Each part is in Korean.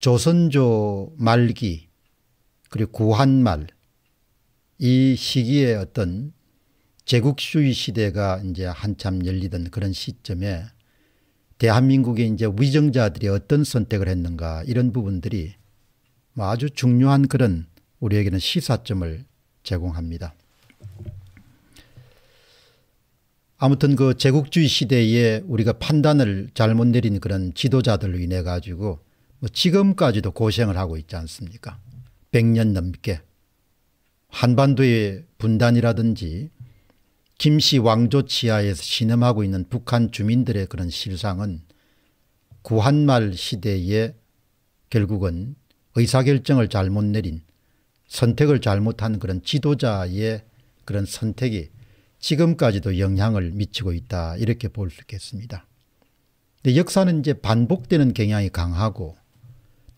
조선조 말기 그리고 구한말 이 시기에 어떤 제국주의 시대가 이제 한참 열리던 그런 시점에 대한민국의 이제 위정자들이 어떤 선택을 했는가 이런 부분들이 뭐 아주 중요한 그런 우리에게는 시사점을 제공합니다. 아무튼 그 제국주의 시대에 우리가 판단을 잘못 내린 그런 지도자들로 인해 가지고 뭐 지금까지도 고생을 하고 있지 않습니까? 100년 넘게 한반도의 분단이라든지 김씨 왕조 치하에서 신음하고 있는 북한 주민들의 그런 실상은 구한말 시대에 결국은 의사결정을 잘못 내린 선택을 잘못한 그런 지도자의 그런 선택이 지금까지도 영향을 미치고 있다 이렇게 볼 수 있겠습니다. 역사는 이제 반복되는 경향이 강하고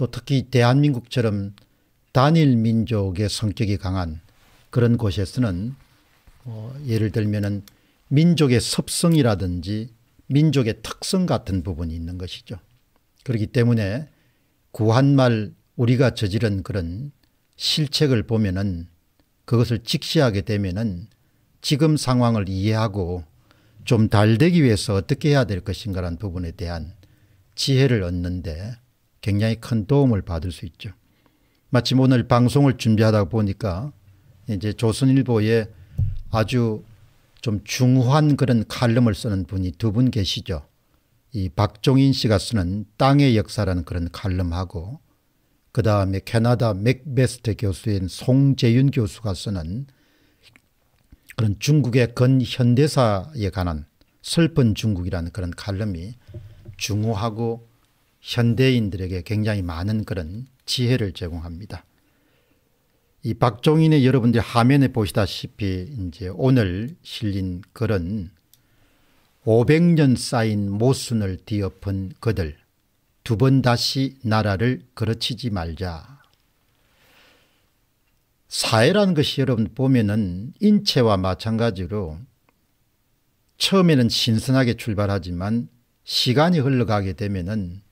또 특히 대한민국처럼 단일 민족의 성격이 강한 그런 곳에서는 어, 예를 들면은 민족의 섭성이라든지 민족의 특성 같은 부분이 있는 것이죠. 그렇기 때문에 구한말 우리가 저지른 그런 실책을 보면은 그것을 직시하게 되면은 지금 상황을 이해하고 좀 달되기 위해서 어떻게 해야 될 것인가라는 부분에 대한 지혜를 얻는데 굉장히 큰 도움을 받을 수 있죠. 마침 오늘 방송을 준비하다 보니까 이제 조선일보에 아주 좀 중후한 그런 칼럼을 쓰는 분이 두 분 계시죠. 이 박종인 씨가 쓰는 땅의 역사라는 그런 칼럼하고 그 다음에 캐나다 맥베스트 교수인 송재윤 교수가 쓰는 그런 중국의 근현대사에 관한 슬픈 중국이라는 그런 칼럼이 중후하고 현대인들에게 굉장히 많은 그런 지혜를 제공합니다. 이 박종인의 여러분들 화면에 보시다시피 이제 오늘 실린 글은 500년 쌓인 모순을 뒤엎은 그들 두 번 다시 나라를 그르치지 말자. 사회라는 것이 여러분 보면은 인체와 마찬가지로 처음에는 신선하게 출발하지만 시간이 흘러가게 되면은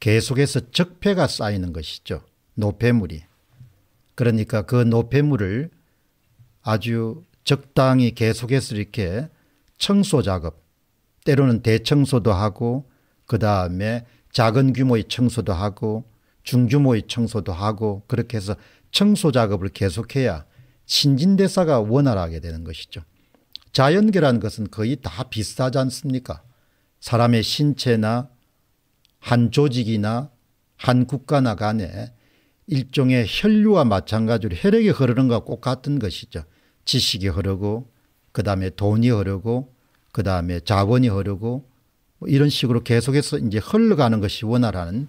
계속해서 적폐가 쌓이는 것이죠. 노폐물이. 그러니까 그 노폐물을 아주 적당히 계속해서 이렇게 청소 작업, 때로는 대청소도 하고 그 다음에 작은 규모의 청소도 하고 중규모의 청소도 하고 그렇게 해서 청소 작업을 계속해야 신진대사가 원활하게 되는 것이죠. 자연계라는 것은 거의 다 비슷하지 않습니까? 사람의 신체나 한 조직이나 한 국가나 간에 일종의 혈류와 마찬가지로 혈액이 흐르는 것과 똑같은 것이죠. 지식이 흐르고 그 다음에 돈이 흐르고 그 다음에 자본이 흐르고 뭐 이런 식으로 계속해서 이제 흘러가는 것이 원활한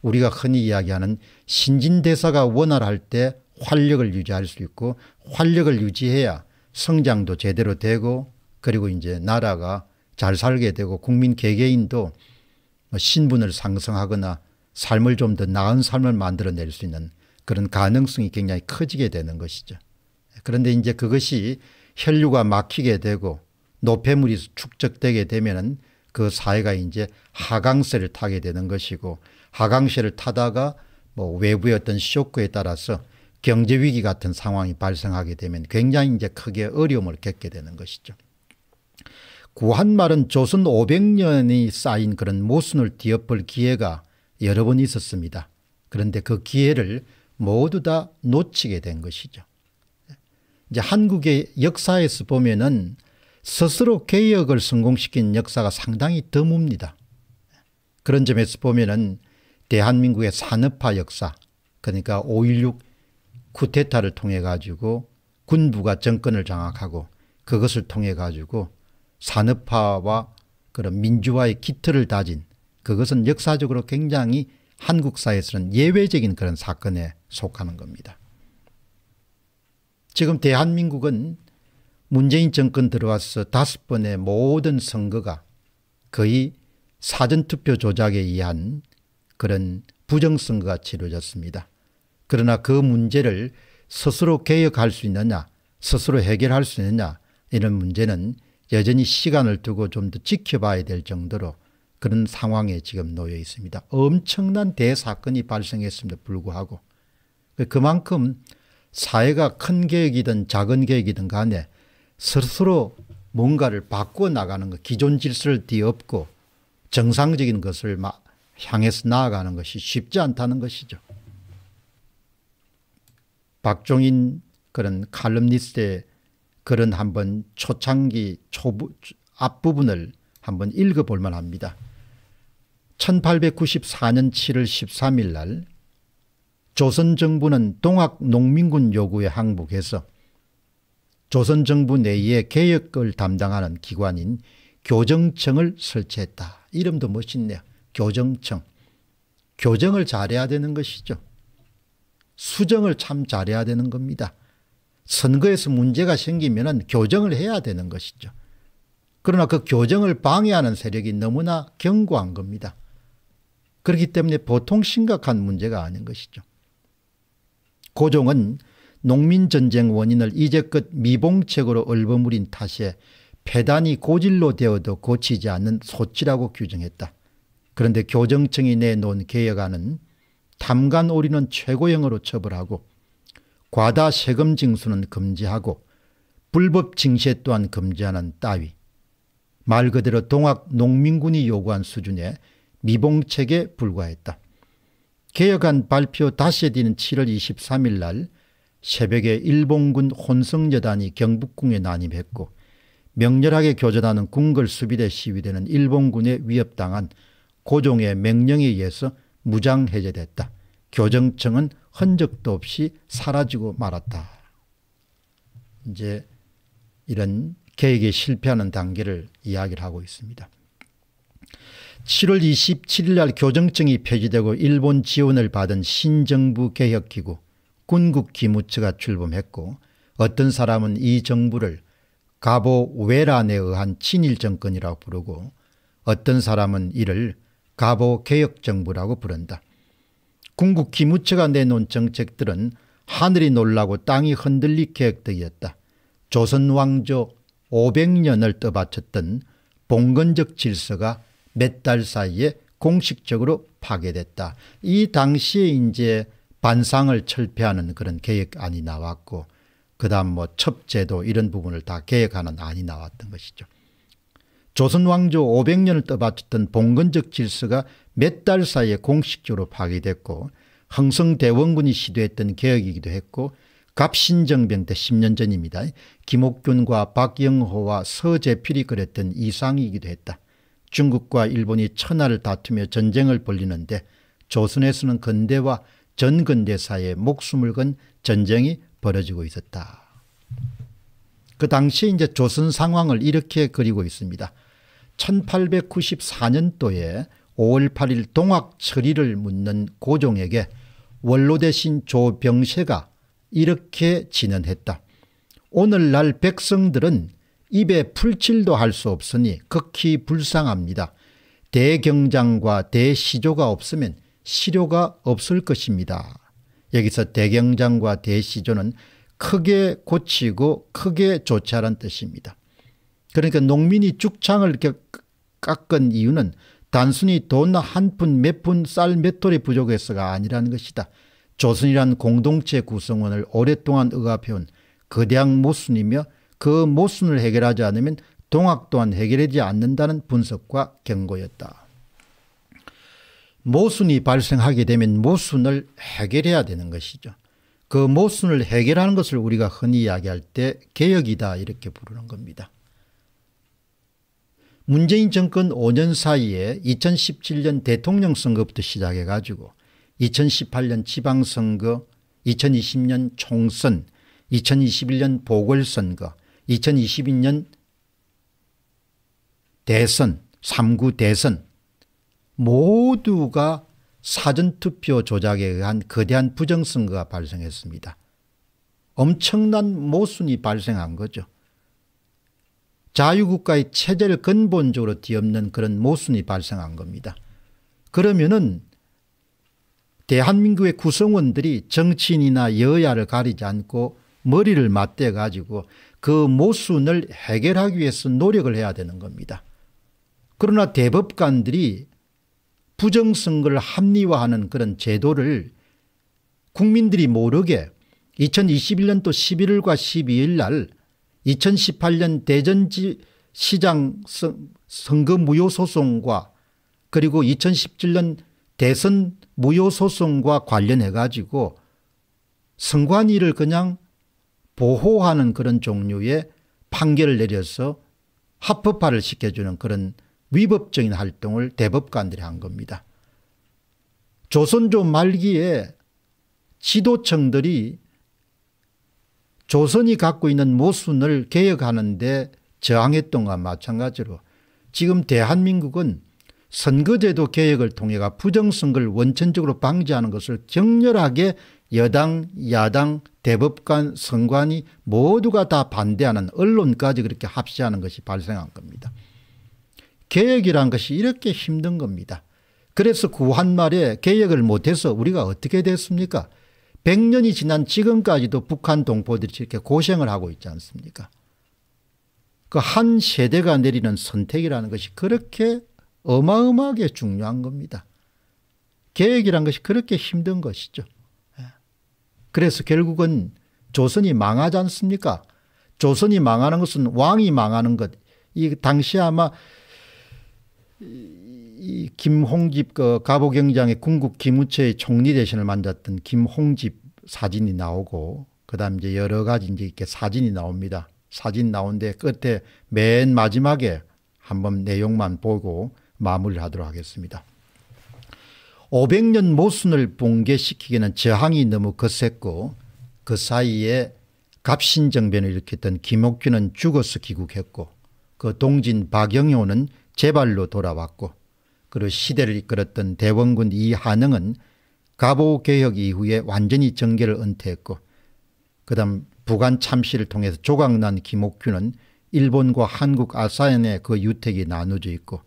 우리가 흔히 이야기하는 신진대사가 원활할 때 활력을 유지할 수 있고 활력을 유지해야 성장도 제대로 되고 그리고 이제 나라가 잘 살게 되고 국민 개개인도 뭐 신분을 상승하거나 삶을 좀 더 나은 삶을 만들어낼 수 있는 그런 가능성이 굉장히 커지게 되는 것이죠. 그런데 이제 그것이 혈류가 막히게 되고 노폐물이 축적되게 되면그 사회가 이제 하강세를 타게 되는 것이고 하강세를 타다가 뭐 외부의 어떤 쇼크에 따라서 경제 위기 같은 상황이 발생하게 되면 굉장히 이제 크게 어려움을 겪게 되는 것이죠. 구한말은 조선 500년이 쌓인 그런 모순을 뒤엎을 기회가 여러 번 있었습니다. 그런데 그 기회를 모두 다 놓치게 된 것이죠. 이제 한국의 역사에서 보면은 스스로 개혁을 성공시킨 역사가 상당히 드뭅니다. 그런 점에서 보면은 대한민국의 산업화 역사, 그러니까 5.16 쿠데타를 통해 가지고 군부가 정권을 장악하고 그것을 통해 가지고 산업화와 그런 민주화의 기틀을 다진 그것은 역사적으로 굉장히 한국 사회에서는 예외적인 그런 사건에 속하는 겁니다. 지금 대한민국은 문재인 정권 들어와서 다섯 번의 모든 선거가 거의 사전투표 조작에 의한 그런 부정선거가 치러졌습니다. 그러나 그 문제를 스스로 개혁할 수 있느냐 스스로 해결할 수 있느냐 이런 문제는 여전히 시간을 두고 좀 더 지켜봐야 될 정도로 그런 상황에 지금 놓여 있습니다. 엄청난 대사건이 발생했음에도 불구하고 그 그만큼 사회가 큰 계획이든 작은 계획이든 간에 스스로 뭔가를 바꿔 나가는 것, 기존 질서를 뒤엎고 정상적인 것을 향해서 나아가는 것이 쉽지 않다는 것이죠. 박종인 그런 칼럼니스트의 그런 한번 초창기 초부, 앞부분을 한번 읽어볼 만합니다. 1894년 7월 13일 날 조선정부는 동학농민군 요구에 항복해서 조선정부 내의 개혁을 담당하는 기관인 교정청을 설치했다. 이름도 멋있네요. 교정청. 교정을 잘해야 되는 것이죠. 수정을 참 잘해야 되는 겁니다. 선거에서 문제가 생기면 교정을 해야 되는 것이죠. 그러나 그 교정을 방해하는 세력이 너무나 견고한 겁니다. 그렇기 때문에 보통 심각한 문제가 아닌 것이죠. 고종은 농민전쟁 원인을 이제껏 미봉책으로 얼버무린 탓에 폐단이 고질로 되어도 고치지 않는 소치라고 규정했다. 그런데 교정청이 내놓은 개혁안은 담간 오리는 최고형으로 처벌하고 과다 세금 징수는 금지하고 불법 징세 또한 금지하는 따위 말 그대로 동학 농민군이 요구한 수준의 미봉책에 불과했다. 개혁안 발표 다시에 뒤는 7월 23일 날 새벽에 일본군 혼성여단이 경북궁에 난입했고 명렬하게 교전하는 궁궐 수비대 시위대는 일본군에 위협당한 고종의 명령에 의해서 무장 해제됐다. 교정청은 흔적도 없이 사라지고 말았다. 이제 이런 계획에 실패하는 단계를 이야기를 하고 있습니다. 7월 27일 날 교정청이 폐지되고 일본 지원을 받은 신정부 개혁기구 군국기무처가 출범했고 어떤 사람은 이 정부를 가보 외란에 의한 친일 정권이라고 부르고 어떤 사람은 이를 가보 개혁정부라고 부른다. 궁극 기무처가 내놓은 정책들은 하늘이 놀라고 땅이 흔들리 계획되었다. 조선 왕조 500년을 떠받쳤던 봉건적 질서가 몇 달 사이에 공식적으로 파괴됐다. 이 당시에 이제 반상을 철폐하는 그런 계획안이 나왔고 그다음 뭐 첩제도 이런 부분을 다 계획하는 안이 나왔던 것이죠. 조선왕조 500년을 떠받쳤던 봉건적 질서가 몇 달 사이에 공식적으로 파괴됐고 흥성대원군이 시도했던 개혁이기도 했고 갑신정변 때 10년 전입니다. 김옥균과 박영호와 서재필이 그랬던 이상이기도 했다. 중국과 일본이 천하를 다투며 전쟁을 벌리는데 조선에서는 근대와 전근대 사이에 목숨을 건 전쟁이 벌어지고 있었다. 그 당시 이제 조선 상황을 이렇게 그리고 있습니다. 1894년도에 5월 8일 동학 철의를 묻는 고종에게 원로 대신 조병세가 이렇게 진언했다. 오늘날 백성들은 입에 풀칠도 할 수 없으니 극히 불쌍합니다. 대경장과 대시조가 없으면 시료가 없을 것입니다. 여기서 대경장과 대시조는 크게 고치고 크게 조치하란 뜻입니다. 그러니까 농민이 죽창을 이렇게 깎은 이유는 단순히 돈 한 푼, 몇 푼, 쌀 몇 톨이 부족해서가 아니라는 것이다. 조선이란 공동체 구성원을 오랫동안 억압해온 거대한 모순이며 그 모순을 해결하지 않으면 동학 또한 해결되지 않는다는 분석과 경고였다. 모순이 발생하게 되면 모순을 해결해야 되는 것이죠. 그 모순을 해결하는 것을 우리가 흔히 이야기할 때 개혁이다 이렇게 부르는 겁니다. 문재인 정권 5년 사이에 2017년 대통령 선거부터 시작해 가지고 2018년 지방선거 2020년 총선 2021년 보궐선거 2022년 대선 3구 대선 모두가 사전투표 조작에 의한 거대한 부정선거가 발생했습니다. 엄청난 모순이 발생한 거죠. 자유국가의 체제를 근본적으로 뒤엎는 그런 모순이 발생한 겁니다. 그러면은 대한민국의 구성원들이 정치인이나 여야를 가리지 않고 머리를 맞대 가지고 그 모순을 해결하기 위해서 노력을 해야 되는 겁니다. 그러나 대법관들이 부정선거를 합리화하는 그런 제도를 국민들이 모르게 2021년도 11월과 12일 날 2018년 대전지 시장 선거 무효 소송과 그리고 2017년 대선 무효 소송과 관련해 가지고 선관위를 그냥 보호하는 그런 종류의 판결을 내려서 합법화를 시켜주는 그런 위법적인 활동을 대법관들이 한 겁니다. 조선조 말기에 지도층들이 조선이 갖고 있는 모순을 개혁하는데 저항했던 것과 마찬가지로 지금 대한민국은 선거제도 개혁을 통해가 부정선거를 원천적으로 방지하는 것을 격렬하게 여당 야당 대법관 선관위 모두가 다 반대하는 언론까지 그렇게 합시하는 것이 발생한 겁니다. 개혁이란 것이 이렇게 힘든 겁니다. 그래서 구한말에 그 개혁을 못해서 우리가 어떻게 됐습니까 100년이 지난 지금까지도 북한 동포들이 이렇게 고생을 하고 있지 않습니까? 그 한 세대가 내리는 선택이라는 것이 그렇게 어마어마하게 중요한 겁니다. 계획이란 것이 그렇게 힘든 것이죠. 예. 그래서 결국은 조선이 망하지 않습니까? 조선이 망하는 것은 왕이 망하는 것. 이 당시 아마 이 김홍집 그 가보경장의 군국 기무처의 총리 대신을 만졌던 김홍집 사진이 나오고 그다음 이제 여러 가지 이제 이렇게 사진이 나옵니다. 사진 나온데 끝에 맨 마지막에 한번 내용만 보고 마무리하도록 하겠습니다. 500년 모순을 붕괴시키기는 저항이 너무 거셌고 그 사이에 갑신정변을 일으켰던 김옥균은 죽어서 귀국했고 그 동진 박영효는 제발로 돌아왔고 그리고 시대를 이끌었던 대원군 이한응은 갑오개혁 이후에 완전히 정계를 은퇴했고 그 다음 북한 참시를 통해서 조각난 김옥규는 일본과 한국 아사현의 그 유택이 나누져 있고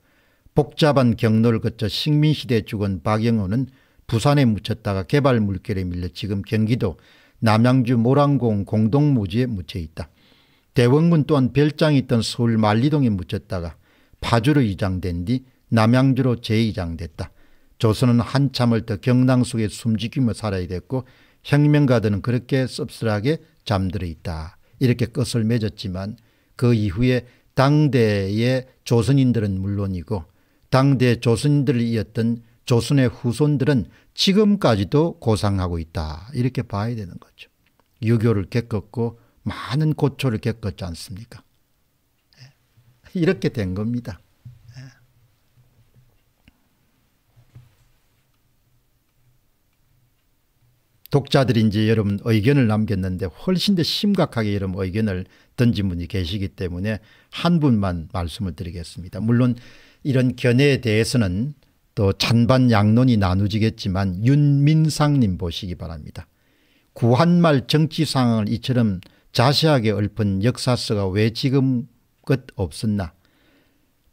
복잡한 경로를 거쳐 식민시대에 죽은 박영호는 부산에 묻혔다가 개발 물결에 밀려 지금 경기도 남양주 모란공 공동무지에 묻혀 있다. 대원군 또한 별장이 있던 서울 만리동에 묻혔다가 파주로 이장된 뒤 남양주로 재이장됐다. 조선은 한참을 더 경랑 속에 숨지기며 살아야 됐고 혁명가들은 그렇게 씁쓸하게 잠들어 있다. 이렇게 끝을 맺었지만 그 이후에 당대의 조선인들은 물론이고 당대 조선인들을 이었던 조선의 후손들은 지금까지도 고상하고 있다. 이렇게 봐야 되는 거죠. 유교를 겪었고 많은 고초를 겪었지 않습니까? 예. 이렇게 된 겁니다. 독자들인지 여러분 의견을 남겼는데 훨씬 더 심각하게 여러분 의견을 던진 분이 계시기 때문에 한 분만 말씀을 드리겠습니다. 물론 이런 견해에 대해서는 또 찬반 양론이 나누지겠지만 윤민상님 보시기 바랍니다. 구한말 정치 상황을 이처럼 자세하게 읊은 역사서가 왜지금끝 없었나.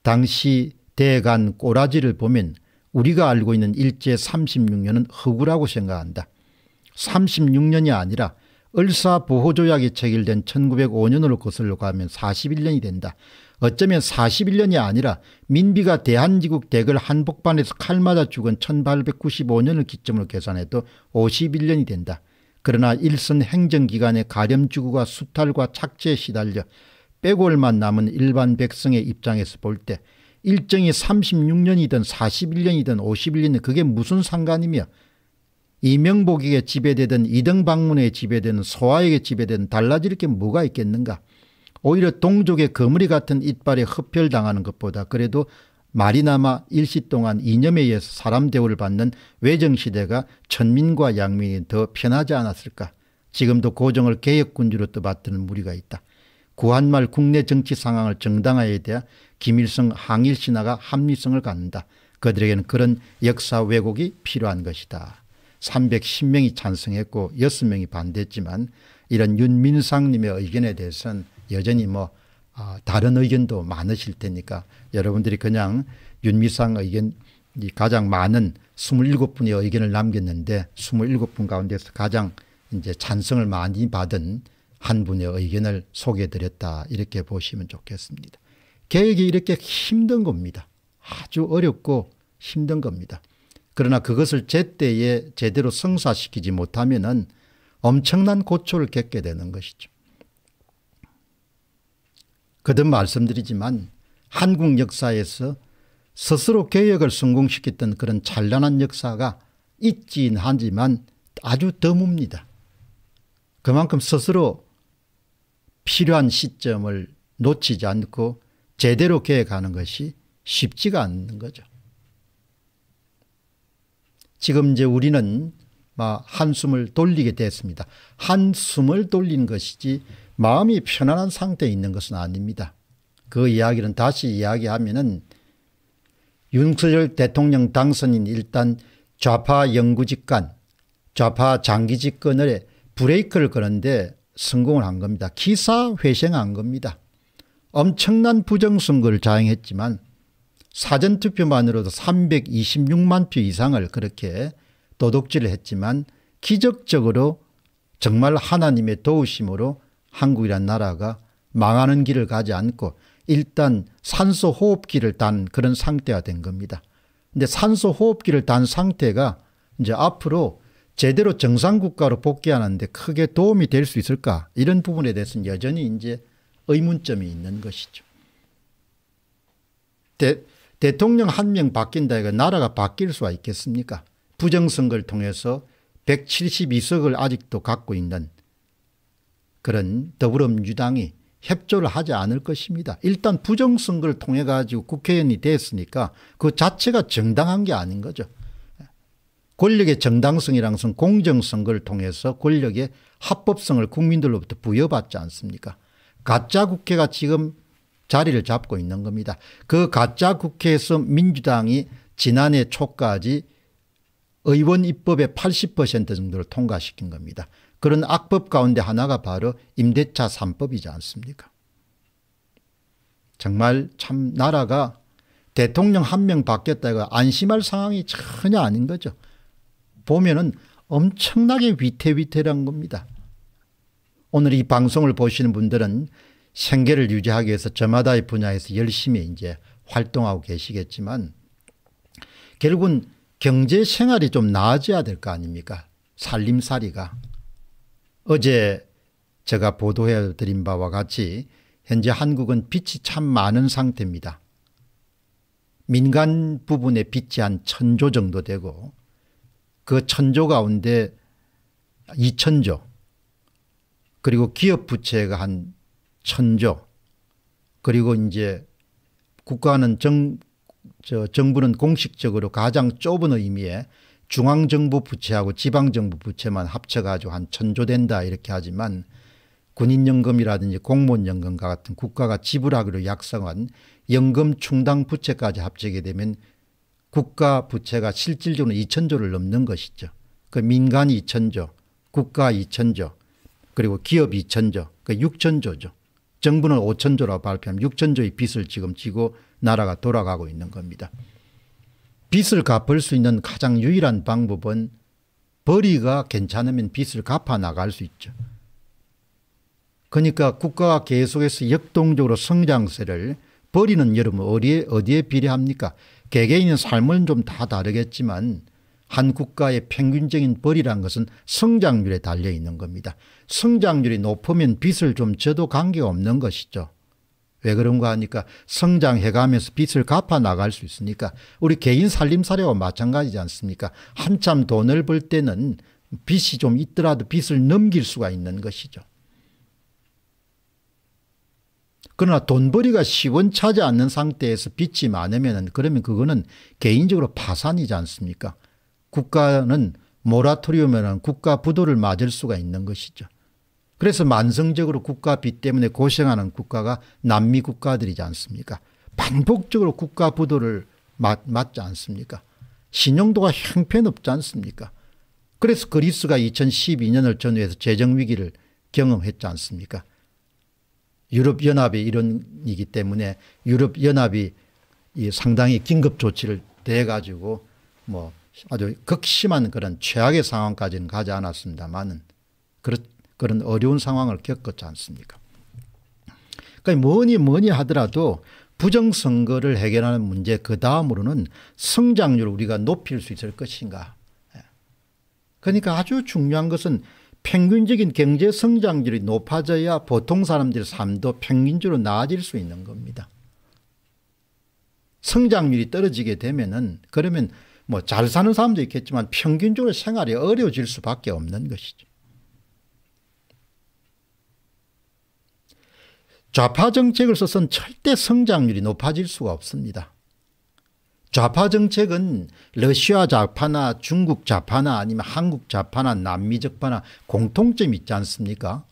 당시 대간 꼬라지를 보면 우리가 알고 있는 일제 36년은 허구라고 생각한다. 36년이 아니라 을사보호조약이 체결된 1905년으로 거슬러 가면 41년이 된다. 어쩌면 41년이 아니라 민비가 대한지국대을 한복판에서 칼 맞아 죽은 1895년을 기점으로 계산해도 51년이 된다. 그러나 일선 행정기관의 가렴주구가 수탈과 착취에 시달려 빼골만 남은 일반 백성의 입장에서 볼 때 일정이 36년이든 41년이든 51년이 그게 무슨 상관이며 이명복에게 지배되든 이등방문에 지배되든 소아에게 지배되든 달라질 게 뭐가 있겠는가. 오히려 동족의 거물이 같은 이빨에 흡혈당하는 것보다 그래도 말이나마 일시 동안 이념에 의해서 사람 대우를 받는 외정시대가 천민과 양민이 더 편하지 않았을까. 지금도 고정을 개혁군주로 떠받드는 무리가 있다. 구한말 국내 정치 상황을 정당화에 대한 김일성 항일 신화가 합리성을 갖는다. 그들에게는 그런 역사 왜곡이 필요한 것이다. 310명이 찬성했고 6명이 반대했지만 이런 윤민상님의 의견에 대해서는 여전히 뭐 아, 다른 의견도 많으실 테니까 여러분들이 그냥 윤미상 의견 이 가장 많은 27분의 의견을 남겼는데 27분 가운데서 가장 이제 찬성을 많이 받은 한 분의 의견을 소개해 드렸다 이렇게 보시면 좋겠습니다. 계획이 이렇게 힘든 겁니다. 아주 어렵고 힘든 겁니다. 그러나 그것을 제때에 제대로 성사시키지 못하면 엄청난 고초를 겪게 되는 것이죠. 거듭 말씀드리지만 한국 역사에서 스스로 개혁을 성공시켰던 그런 찬란한 역사가 있긴 하지만 아주 드뭅니다. 그만큼 스스로 필요한 시점을 놓치지 않고 제대로 계획하는 것이 쉽지가 않는 거죠. 지금 이제 우리는 한숨을 돌리게 됐습니다. 한숨을 돌린 것이지 마음이 편안한 상태에 있는 것은 아닙니다. 그 이야기는 다시 이야기하면은 윤석열 대통령 당선인 일단 좌파 영구집권 좌파 장기 집권을 브레이크를 거는데 성공을 한 겁니다. 기사 회생한 겁니다. 엄청난 부정선거를 자행했지만 사전투표만으로도 326만 표 이상을 그렇게 도둑질을 했지만 기적적으로 정말 하나님의 도우심으로 한국이란 나라가 망하는 길을 가지 않고 일단 산소 호흡기를 단 그런 상태가 된 겁니다. 근데 산소 호흡기를 단 상태가 이제 앞으로 제대로 정상 국가로 복귀하는데 크게 도움이 될 수 있을까 이런 부분에 대해서는 여전히 이제 의문점이 있는 것이죠. 대통령 한 명 바뀐다 이거 나라가 바뀔 수가 있겠습니까? 부정선거를 통해서 172석을 아직도 갖고 있는 그런 더불어민주당이 협조를 하지 않을 것입니다. 일단 부정선거를 통해 가지고 국회의원이 됐으니까 그 자체가 정당한 게 아닌 거죠. 권력의 정당성이라 것은 공정선거를 통해서 권력의 합법성을 국민들로부터 부여받지 않습니까? 가짜 국회가 지금 자리를 잡고 있는 겁니다. 그 가짜 국회에서 민주당이 지난해 초까지 의원 입법의 80% 정도를 통과시킨 겁니다. 그런 악법 가운데 하나가 바로 임대차 3법이지 않습니까? 정말 참 나라가 대통령 한 명 바뀌었다가 안심할 상황이 전혀 아닌 거죠. 보면은 엄청나게 위태위태한 겁니다. 오늘 이 방송을 보시는 분들은 생계를 유지하기 위해서 저마다의 분야에서 열심히 이제 활동하고 계시겠지만 결국은 경제 생활이 좀 나아져야 될 거 아닙니까? 살림살이가. 어제 제가 보도해 드린 바와 같이 현재 한국은 빚이 참 많은 상태입니다. 민간 부분의 빚이 한 천조 정도 되고 그 천조 가운데 2천조 그리고 기업 부채가 한 천조 그리고 이제 국가는 정, 저 정부는 공식적으로 가장 좁은 의미의 중앙정부 부채하고 지방정부 부채만 합쳐가지고 한 천조 된다 이렇게 하지만 군인연금이라든지 공무원연금과 같은 국가가 지불하기로 약성한 연금 충당 부채까지 합치게 되면 국가 부채가 실질적으로 2천조를 넘는 것이죠. 그 민간 2천조, 국가 2천조, 그리고 기업 2천조, 그 6천조죠. 정부는 5천조라고 발표하면 6천조의 빚을 지금 지고 나라가 돌아가고 있는 겁니다. 빚을 갚을 수 있는 가장 유일한 방법은 벌이가 괜찮으면 빚을 갚아 나갈 수 있죠. 그러니까 국가가 계속해서 역동적으로 성장세를 버리는 여러분 어디에, 어디에 비례합니까? 개개인의 삶은 좀 다 다르겠지만 한 국가의 평균적인 벌이란 것은 성장률에 달려 있는 겁니다. 성장률이 높으면 빚을 좀 져도 관계없는 것이죠. 왜 그런가 하니까 성장해가면서 빚을 갚아 나갈 수 있으니까 우리 개인 살림살이와 마찬가지지 않습니까? 한참 돈을 벌 때는 빚이 좀 있더라도 빚을 넘길 수가 있는 것이죠. 그러나 돈벌이가 시원차지 않는 상태에서 빚이 많으면 그러면 그거는 개인적으로 파산이지 않습니까? 국가는 모라토리움이라는 국가 부도를 맞을 수가 있는 것이죠. 그래서 만성적으로 국가 비 때문에 고생하는 국가가 남미 국가들이지 않습니까? 반복적으로 국가 부도를 맞, 맞지 않습니까? 신용도가 형편없지 않습니까? 그래서 그리스가 2012년을 전후해서 재정위기를 경험했지 않습니까? 유럽연합이 이런 이기 때문에 유럽연합이 상당히 긴급조치를 대가지고 뭐 아주 극심한 그런 최악의 상황까지는 가지 않았습니다만은 그런, 그런 어려운 상황을 겪었지 않습니까? 그러니까 뭐니 뭐니 하더라도 부정선거를 해결하는 문제 그 다음으로는 성장률을 우리가 높일 수 있을 것인가. 예. 그러니까 아주 중요한 것은 평균적인 경제 성장률이 높아져야 보통 사람들의 삶도 평균적으로 나아질 수 있는 겁니다. 성장률이 떨어지게 되면은 그러면 뭐잘 사는 사람도 있겠지만 평균적으로 생활이 어려워질 수밖에 없는 것이죠. 좌파 정책을 써선 절대 성장률이 높아질 수가 없습니다. 좌파 정책은 러시아 좌파나 중국 좌파나 아니면 한국 좌파나 남미 좌파나 공통점이 있지 않습니까?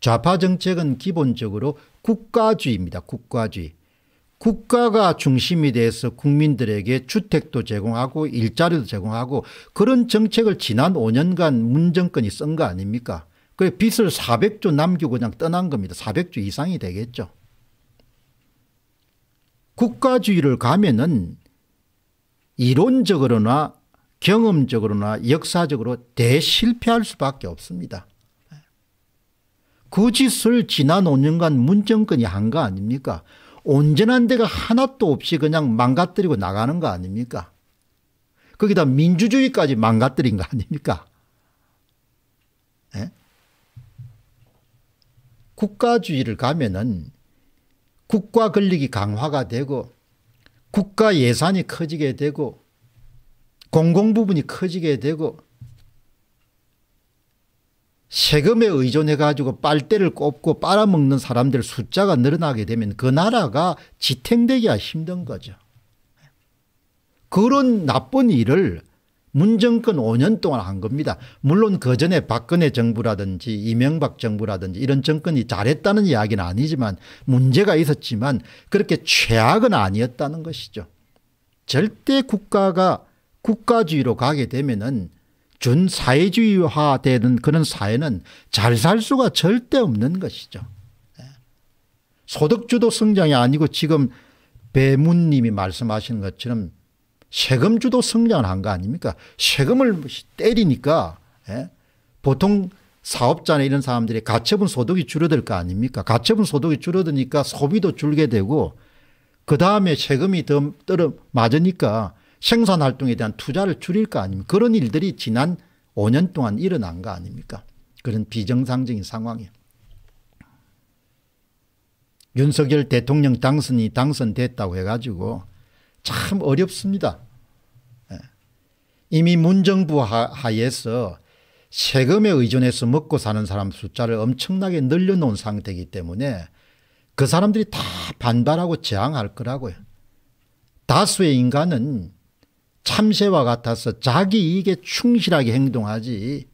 좌파 정책은 기본적으로 국가주의입니다. 국가주의. 국가가 중심이 돼서 국민들에게 주택도 제공하고 일자리도 제공하고 그런 정책을 지난 5년간 문정권이 쓴 거 아닙니까? 그 빚을 400조 남기고 그냥 떠난 겁니다. 400조 이상이 되겠죠. 국가주의를 가면은 이론적으로나 경험적으로나 역사적으로 대실패할 수밖에 없습니다. 그 짓을 지난 5년간 문정권이 한 거 아닙니까? 온전한 데가 하나도 없이 그냥 망가뜨리고 나가는 거 아닙니까? 거기다 민주주의까지 망가뜨린 거 아닙니까? 에? 예? 국가주의를 가면은 국가 권력이 강화가 되고 국가 예산이 커지게 되고 공공 부분이 커지게 되고 세금에 의존해 가지고 빨대를 꼽고 빨아먹는 사람들 숫자가 늘어나게 되면 그 나라가 지탱되기가 힘든 거죠. 그런 나쁜 일을 문정권 5년 동안 한 겁니다. 물론 그 전에 박근혜 정부라든지 이명박 정부라든지 이런 정권이 잘했다는 이야기는 아니지만 문제가 있었지만 그렇게 최악은 아니었다는 것이죠. 절대 국가가 국가주의로 가게 되면은 준사회주의화되는 그런 사회는 잘 살 수가 절대 없는 것이죠. 예. 소득주도 성장이 아니고 지금 배문님이 말씀하신 것처럼 세금주도 성장을 한 거 아닙니까? 세금을 때리니까 예. 보통 사업자나 이런 사람들이 가처분 소득이 줄어들 거 아닙니까? 가처분 소득이 줄어드니까 소비도 줄게 되고 그 다음에 세금이 더 떨어 맞으니까 생산 활동에 대한 투자를 줄일 거 아닙니까? 그런 일들이 지난 5년 동안 일어난 거 아닙니까? 그런 비정상적인 상황이에요. 윤석열 대통령 당선이 당선됐다고 해가지고 참 어렵습니다. 예. 이미 문정부 하에서 세금에 의존해서 먹고 사는 사람 숫자를 엄청나게 늘려놓은 상태이기 때문에 그 사람들이 다 반발하고 저항할 거라고요. 다수의 인간은 참새와 같아서 자기 이익에 충실하게 행동하지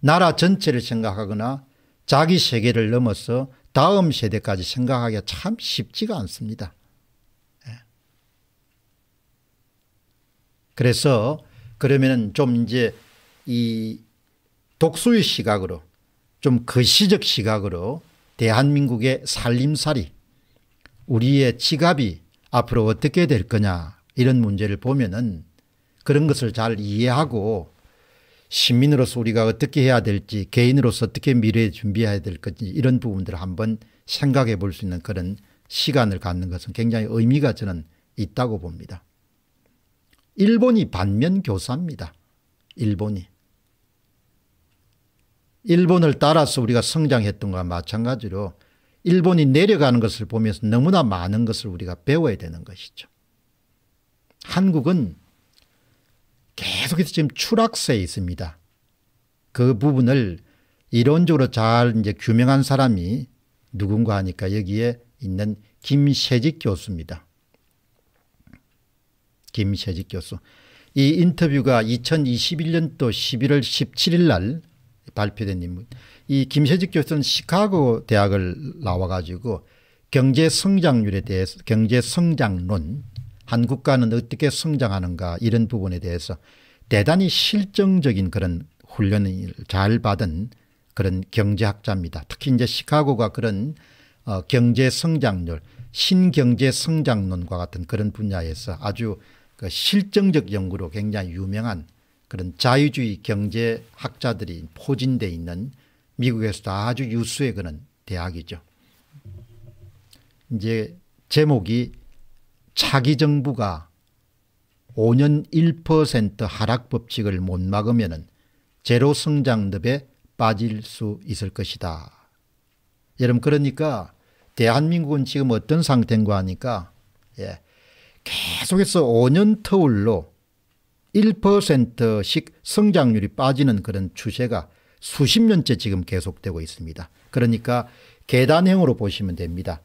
나라 전체를 생각하거나 자기 세계를 넘어서 다음 세대까지 생각하기가 참 쉽지가 않습니다. 예. 그래서 그러면좀 이제 이 독수의 시각으로 좀 거시적 시각으로 대한민국의 살림살이 우리의 지갑이 앞으로 어떻게 될 거냐 이런 문제를 보면은 그런 것을 잘 이해하고 시민으로서 우리가 어떻게 해야 될지 개인으로서 어떻게 미래에 준비해야 될것인지 이런 부분들을 한번 생각해 볼 수 있는 그런 시간을 갖는 것은 굉장히 의미가 저는 있다고 봅니다. 일본이 반면 교사입니다. 일본이. 일본을 따라서 우리가 성장했던 것과 마찬가지로 일본이 내려가는 것을 보면서 너무나 많은 것을 우리가 배워야 되는 것이죠. 한국은 계속해서 지금 추락세에 있습니다. 그 부분을 이론적으로 잘 이제 규명한 사람이 누군가 하니까 여기에 있는 김세직 교수입니다. 김세직 교수. 이 인터뷰가 2021년도 11월 17일 날 발표된 인물. 이 김세직 교수는 시카고 대학을 나와가지고 경제 성장률에 대해서 경제 성장론 한국가는 어떻게 성장하는가 이런 부분에 대해서 대단히 실정적인 그런 훈련을 잘 받은 그런 경제학자입니다. 특히 이제 시카고가 그런 어, 경제 성장률 신경제 성장론과 같은 그런 분야에서 아주 그 실정적 연구로 굉장히 유명한 그런 자유주의 경제학자들이 포진돼 있는 미국에서도 아주 유수의 그런 대학이죠. 이제 제목이 차기 정부가 5년 1% 하락 법칙을 못 막으면 제로 성장급에 빠질 수 있을 것이다. 여러분 그러니까 대한민국은 지금 어떤 상태인가 하니까 예, 계속해서 5년 터울로 1%씩 성장률이 빠지는 그런 추세가 수십 년째 지금 계속되고 있습니다. 그러니까 계단형으로 보시면 됩니다.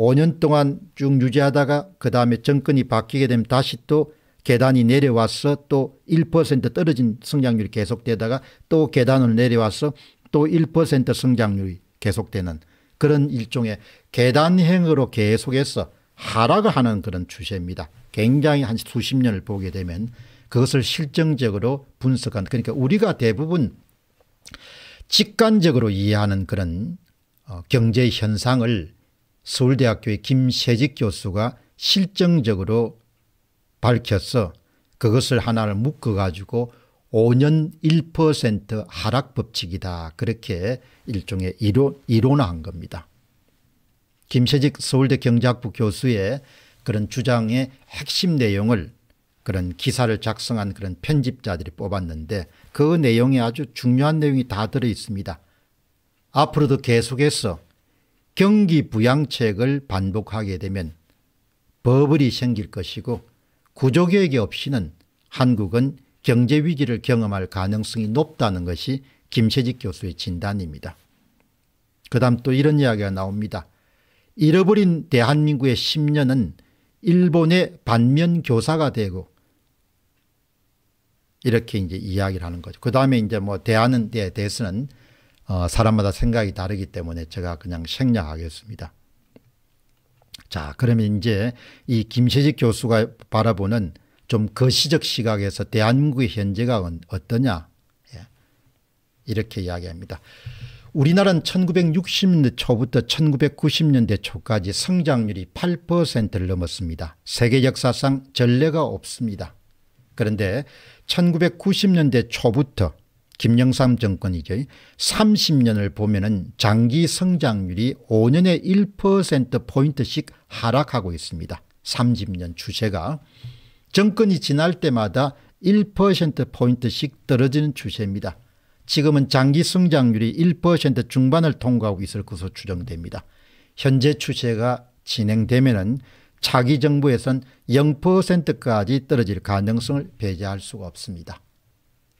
5년 동안 쭉 유지하다가 그 다음에 정권이 바뀌게 되면 다시 또 계단이 내려와서 또 1% 떨어진 성장률이 계속되다가 또 계단을 내려와서 또 1% 성장률이 계속되는 그런 일종의 계단행으로 계속해서 하락을 하는 그런 추세입니다. 굉장히 한 수십 년을 보게 되면 그것을 실정적으로 분석한 그러니까 우리가 대부분 직관적으로 이해하는 그런 어, 경제 현상을 서울대학교의 김세직 교수가 실정적으로 밝혀서 그것을 하나를 묶어가지고 5년 1% 하락 법칙이다. 그렇게 일종의 이론, 이론화한 겁니다. 김세직 서울대 경제학부 교수의 그런 주장의 핵심 내용을 그런 기사를 작성한 그런 편집자들이 뽑았는데 그 내용이 아주 중요한 내용이 다 들어 있습니다. 앞으로도 계속해서 경기 부양책을 반복하게 되면 버블이 생길 것이고 구조개혁이 없이는 한국은 경제 위기를 경험할 가능성이 높다는 것이 김세직 교수의 진단입니다. 그 다음 또 이런 이야기가 나옵니다. 잃어버린 대한민국의 10년은 일본의 반면 교사가 되고 이렇게 이제 이야기를 하는 거죠. 그 다음에 이제 뭐 대안은 대해서는 어, 사람마다 생각이 다르기 때문에 제가 그냥 생략하겠습니다. 자, 그러면 이제 이 김세식 교수가 바라보는 좀 거시적 그 시각에서 대한민국의 현재가 어, 어떠냐 예. 이렇게 이야기합니다. 우리나라는 1960년대 초부터 1990년대 초까지 성장률이 8%를 넘었습니다. 세계 역사상 전례가 없습니다. 그런데 1990년대 초부터 김영삼 정권이죠. 30년을 보면은 장기 성장률이 5년에 1%포인트씩 하락하고 있습니다. 30년 추세가. 정권이 지날 때마다 1%포인트씩 떨어지는 추세입니다. 지금은 장기 성장률이 1% 중반을 통과하고 있을 것으로 추정됩니다. 현재 추세가 진행되면은 차기 정부에선 0%까지 떨어질 가능성을 배제할 수가 없습니다.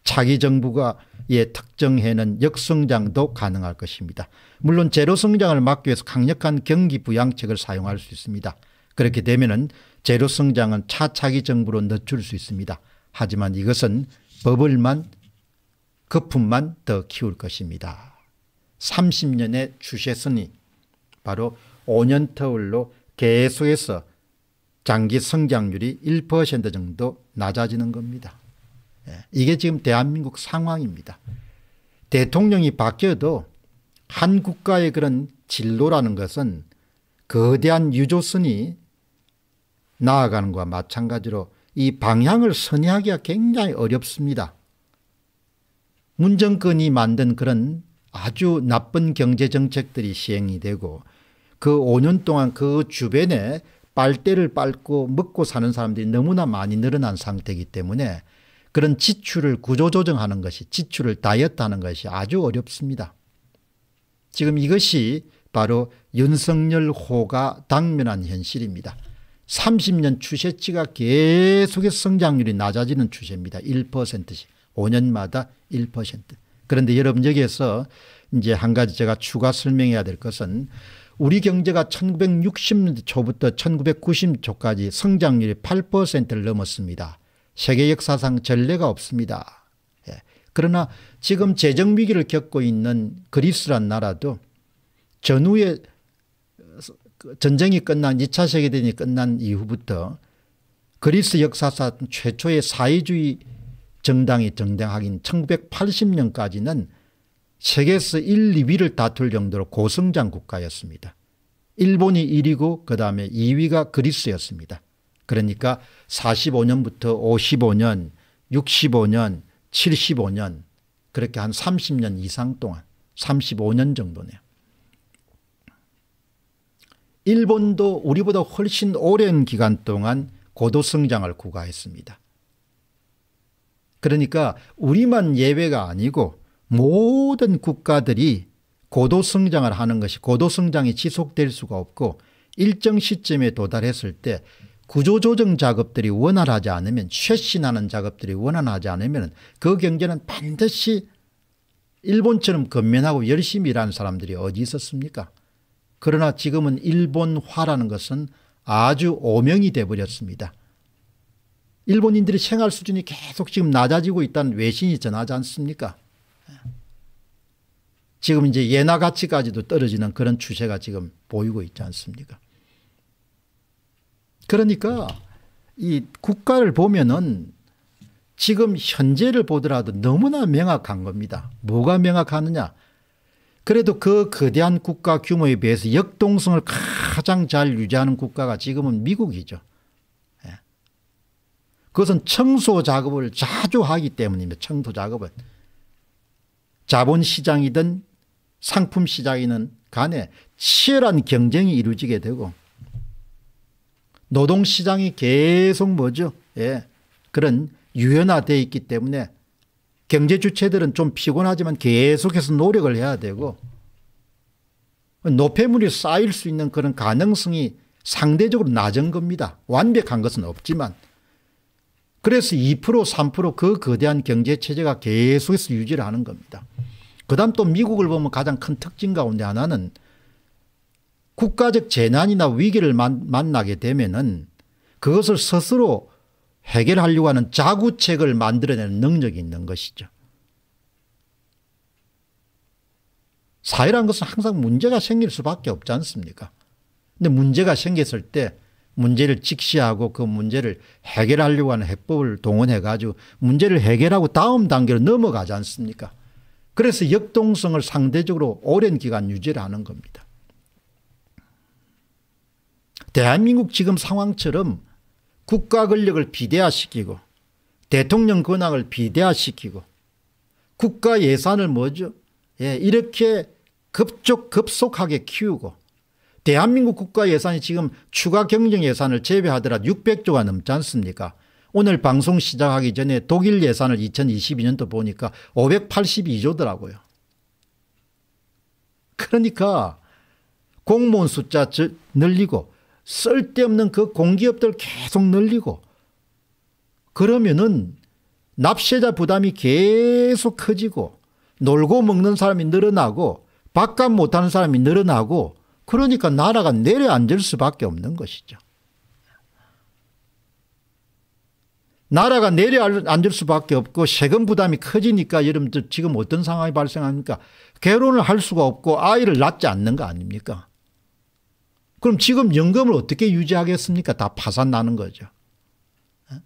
차기 정부가 예, 특정해는 역성장도 가능할 것입니다. 물론 제로 성장을 막기 위해서 강력한 경기 부양책을 사용할 수 있습니다. 그렇게 되면은 제로 성장은 차차기 정부로 늦출 수 있습니다. 하지만 이것은 버블만 거품만 더 키울 것입니다. 30년의 주셨으니 바로 5년 터울로 계속해서 장기 성장률이 1% 정도 낮아지는 겁니다. 예. 이게 지금 대한민국 상황입니다. 대통령이 바뀌어도 한 국가의 그런 진로라는 것은 거대한 유조선이 나아가는 것과 마찬가지로 이 방향을 선회하기가 굉장히 어렵습니다. 문정권이 만든 그런 아주 나쁜 경제정책들이 시행이 되고 그 5년 동안 그 주변에 빨대를 빨고 먹고 사는 사람들이 너무나 많이 늘어난 상태이기 때문에 그런 지출을 구조조정하는 것이 지출을 다이어트하는 것이 아주 어렵습니다. 지금 이것이 바로 연성열호가 당면한 현실입니다. 30년 추세치가 계속해서 성장률이 낮아지는 추세입니다. 1%씩 5년마다 1% 그런데 여러분 여기에서 이제 한 가지 제가 추가 설명해야 될 것은 우리 경제가 1960년대 초부터 1990년대까지 성장률이 8%를 넘었습니다. 세계 역사상 전례가 없습니다. 예. 그러나 지금 재정위기를 겪고 있는 그리스란 나라도 전후에 전쟁이 끝난 2차 세계대전이 끝난 이후부터 그리스 역사상 최초의 사회주의 정당이 정당하긴 1980년까지는 세계에서 1, 2위를 다툴 정도로 고성장 국가였습니다. 일본이 1위고 그 다음에 2위가 그리스였습니다. 그러니까 45년부터 55년, 65년, 75년 그렇게 한 30년 이상 동안 35년 정도네요. 일본도 우리보다 훨씬 오랜 기간 동안 고도성장을 구가했습니다. 그러니까 우리만 예외가 아니고 모든 국가들이 고도성장을 하는 것이 고도성장이 지속될 수가 없고 일정 시점에 도달했을 때 구조조정 작업들이 원활하지 않으면 쇄신하는 작업들이 원활하지 않으면 그 경제는 반드시 일본처럼 건면하고 열심히 일하는 사람들이 어디 있었습니까 그러나 지금은 일본화라는 것은 아주 오명이 돼버렸습니다 일본인들의 생활 수준이 계속 지금 낮아지고 있다는 외신이 전하지 않습니까 지금 이제 예나 가치까지도 떨어지는 그런 추세가 지금 보이고 있지 않습니까 그러니까 이 국가를 보면은 지금 현재를 보더라도 너무나 명확한 겁니다. 뭐가 명확하느냐. 그래도 그 거대한 국가 규모에 비해서 역동성을 가장 잘 유지하는 국가가 지금은 미국이죠. 예. 그것은 청소 작업을 자주 하기 때문입니다. 청소 작업은. 자본시장이든 상품시장이든 간에 치열한 경쟁이 이루어지게 되고 노동시장이 계속 뭐죠? 예. 그런 유연화되어 있기 때문에 경제 주체들은 좀 피곤하지만 계속해서 노력을 해야 되고 노폐물이 쌓일 수 있는 그런 가능성이 상대적으로 낮은 겁니다. 완벽한 것은 없지만 그래서 2% 3%그 거대한 경제체제가 계속해서 유지를 하는 겁니다. 그 다음 또 미국을 보면 가장 큰 특징 가운데 하나는 국가적 재난이나 위기를 만, 만나게 되면은 그것을 스스로 해결하려고 하는 자구책을 만들어내는 능력이 있는 것이죠. 사회란 것은 항상 문제가 생길 수밖에 없지 않습니까? 근데 문제가 생겼을 때 문제를 직시하고 그 문제를 해결하려고 하는 해법을 동원해 가지고 문제를 해결하고 다음 단계로 넘어가지 않습니까? 그래서 역동성을 상대적으로 오랜 기간 유지를 하는 겁니다. 대한민국 지금 상황처럼 국가 권력을 비대화시키고 대통령 권한을 비대화시키고 국가 예산을 뭐죠 예, 이렇게 급족 급속하게 키우고 대한민국 국가 예산이 지금 추가 경정 예산을 제외하더라 600조가 넘지 않습니까 오늘 방송 시작하기 전에 독일 예산을 2022년도 보니까 582조더라고요 그러니까 공무원 숫자 늘리고 쓸데없는 그 공기업들 계속 늘리고 그러면은 납세자 부담이 계속 커지고 놀고 먹는 사람이 늘어나고 밥값 못하는 사람이 늘어나고 그러니까 나라가 내려앉을 수밖에 없는 것이죠. 나라가 내려앉을 수밖에 없고 세금 부담이 커지니까 여러분들 지금 어떤 상황이 발생합니까? 결혼을 할 수가 없고 아이를 낳지 않는 거 아닙니까? 그럼 지금 연금을 어떻게 유지하겠습니까? 다 파산 나는 거죠. 어?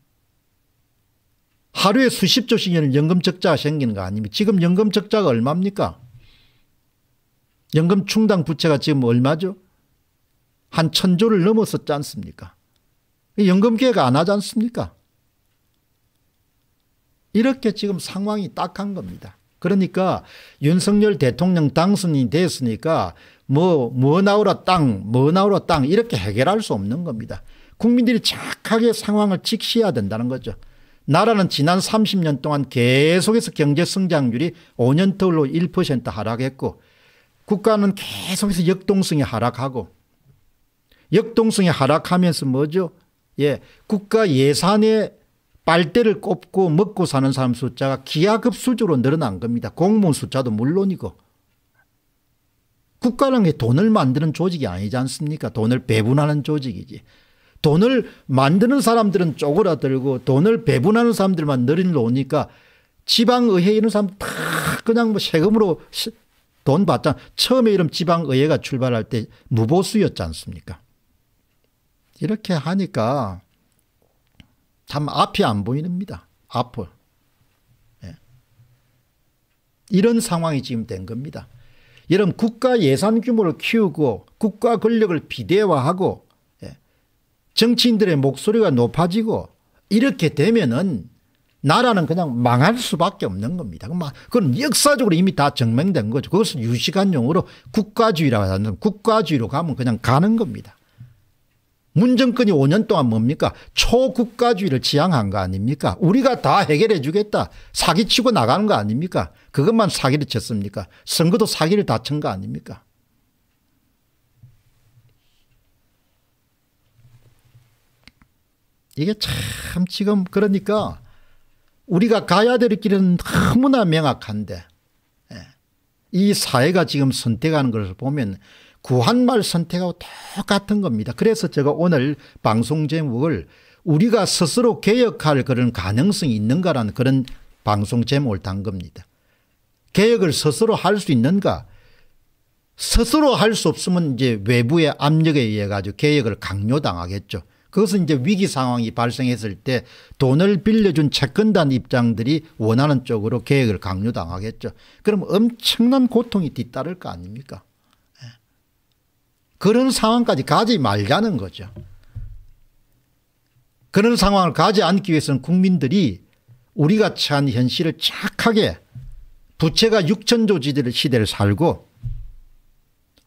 하루에 수십 조씩이는 연금 적자가 생기는 거 아닙니까? 지금 연금 적자가 얼마입니까? 연금 충당 부채가 지금 얼마죠? 한 천조를 넘었었지 않습니까? 연금 개혁 안 하지 않습니까? 이렇게 지금 상황이 딱한 겁니다. 그러니까 윤석열 대통령 당선이 됐으니까 뭐, 뭐 나오라 땅, 뭐 나오라 땅 이렇게 해결할 수 없는 겁니다. 국민들이 착하게 상황을 직시해야 된다는 거죠. 나라는 지난 30년 동안 계속해서 경제 성장률이 5년 터울로 1% 하락했고 국가는 계속해서 역동성이 하락하고 역동성이 하락하면서 뭐죠? 예, 국가 예산의 빨대를 꼽고 먹고 사는 사람 숫자가 기하급수적으로 늘어난 겁니다. 공무원 숫자도 물론이고. 국가라는 게 돈을 만드는 조직이 아니지 않습니까? 돈을 배분하는 조직이지. 돈을 만드는 사람들은 쪼그라들고 돈을 배분하는 사람들만 늘어놓으니까 지방의회 이런 사람 다 그냥 뭐 세금으로 돈 받자. 처음에 이런 지방의회가 출발할 때 무보수였지 않습니까? 이렇게 하니까 참 앞이 안 보입니다. 앞을. 예. 이런 상황이 지금 된 겁니다. 여러분 국가 예산 규모를 키우고 국가 권력을 비대화하고 예. 정치인들의 목소리가 높아지고 이렇게 되면은 나라는 그냥 망할 수밖에 없는 겁니다. 그 그건 역사적으로 이미 다 증명된 거죠. 그것을 유식한 용어로 국가주의라고 하는 국가주의로 가면 그냥 가는 겁니다. 문정권이 5년 동안 뭡니까 초국가주의를 지향한 거 아닙니까 우리가 다 해결해 주겠다 사기치고 나가는 거 아닙니까 그것만 사기를 쳤습니까 선거도 사기를 다친거 아닙니까 이게 참 지금 그러니까 우리가 가야 될 길은 너무나 명확한데 예, 이 사회가 지금 선택하는 것을 보면 구한말 선택하고 똑같은 겁니다. 그래서 제가 오늘 방송 제목을 우리가 스스로 개혁할 그런 가능성이 있는가라는 그런 방송 제목을 단 겁니다. 개혁을 스스로 할 수 있는가 스스로 할 수 없으면 이제 외부의 압력에 의해 가지고 개혁을 강요당하겠죠. 그것은 이제 위기 상황이 발생했을 때 돈을 빌려준 채권단 입장들이 원하는 쪽으로 계획을 강요당하겠죠. 그럼 엄청난 고통이 뒤따를 거 아닙니까? 그런 상황까지 가지 말자는 거죠. 그런 상황을 가지 않기 위해서는 국민들이 우리가 처한 현실을 착하게 부채가 6천조 시대를 살고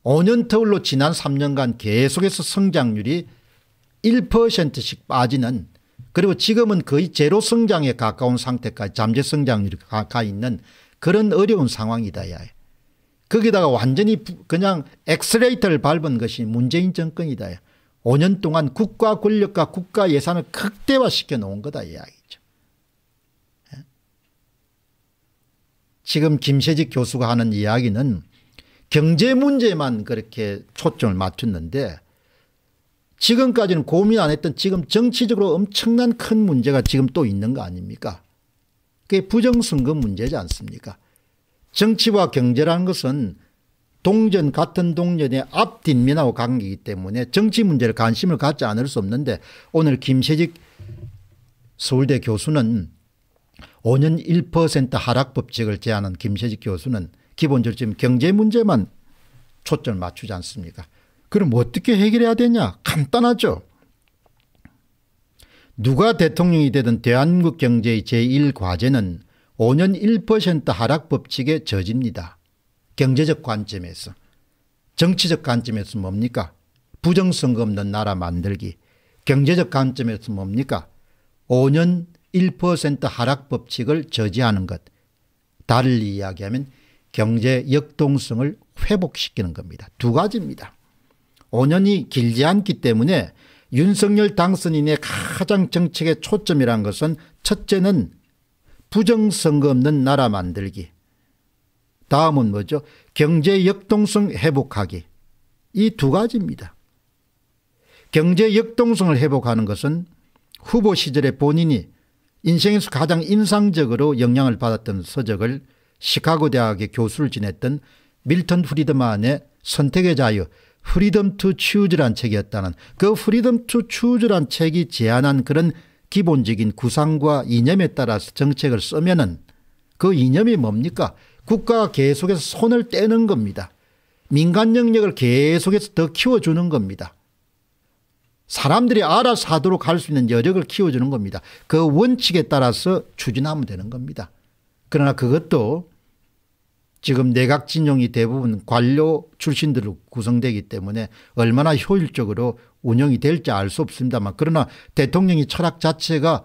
5년 터울로 지난 3년간 계속해서 성장률이 1%씩 빠지는 그리고 지금은 거의 제로 성장에 가까운 상태까지 잠재 성장률이 가, 있는 그런 어려운 상황이다. 야. 거기다가 완전히 그냥 엑스레이터를 밟은 것이 문재인 정권이다. 5년 동안 국가 권력과 국가 예산을 극대화시켜 놓은 거다 이야기죠. 예? 지금 김세직 교수가 하는 이야기는 경제 문제만 그렇게 초점을 맞췄는데 지금까지는 고민 안 했던 지금 정치적으로 엄청난 큰 문제가 지금 또 있는 거 아닙니까? 그게 부정선거 문제지 않습니까? 정치와 경제라는 것은 동전 같은 동전의 앞뒷면하고 관계이기 때문에 정치 문제를 관심을 갖지 않을 수 없는데 오늘 김세직 서울대 교수는 5년 1% 하락 법칙을 제안한 김세직 교수는 기본적으로 지금 경제 문제만 초점을 맞추지 않습니까 그럼 어떻게 해결해야 되냐 간단하죠 누가 대통령이 되든 대한민국 경제의 제1과제는 5년 1% 하락 법칙에 저입니다 경제적 관점에서. 정치적 관점에서 뭡니까? 부정선거 없는 나라 만들기. 경제적 관점에서 뭡니까? 5년 1% 하락 법칙을 저지하는 것. 달리 이야기하면 경제 역동성을 회복시키는 겁니다. 두 가지입니다. 5년이 길지 않기 때문에 윤석열 당선인의 가장 정책의 초점이란 것은 첫째는 부정선거 없는 나라 만들기. 다음은 뭐죠? 경제 역동성 회복하기. 이 두 가지입니다. 경제 역동성을 회복하는 것은 후보 시절에 본인이 인생에서 가장 인상적으로 영향을 받았던 서적을 시카고 대학의 교수를 지냈던 밀턴 프리드만의 선택의 자유 프리덤 투 추즈란 책이었다는 그 프리덤 투 추즈란 책이 제안한 그런 기본적인 구상과 이념에 따라서 정책을 쓰면은 그 이념이 뭡니까? 국가가 계속해서 손을 떼는 겁니다. 민간 영역을 계속해서 더 키워주는 겁니다. 사람들이 알아서 하도록 할 수 있는 여력을 키워주는 겁니다. 그 원칙에 따라서 추진하면 되는 겁니다. 그러나 그것도 지금 내각 진영이 대부분 관료 출신들로 구성되기 때문에 얼마나 효율적으로 운영이 될지 알 수 없습니다만 그러나 대통령이 철학 자체가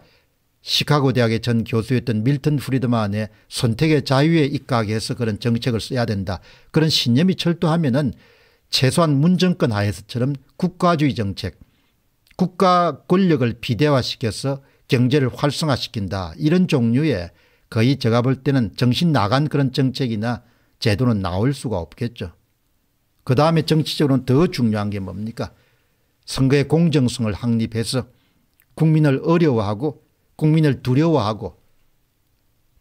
시카고 대학의 전 교수였던 밀턴 프리드만의 선택의 자유에 입각해서 그런 정책을 써야 된다. 그런 신념이 철도하면 은 최소한 문정권 하에서처럼 국가주의 정책 국가 권력을 비대화시켜서 경제를 활성화시킨다. 이런 종류의 거의 제가 볼 때는 정신 나간 그런 정책이나 제도는 나올 수가 없겠죠. 그 다음에 정치적으로는 더 중요한 게 뭡니까? 선거의 공정성을 확립해서 국민을 어려워하고 국민을 두려워하고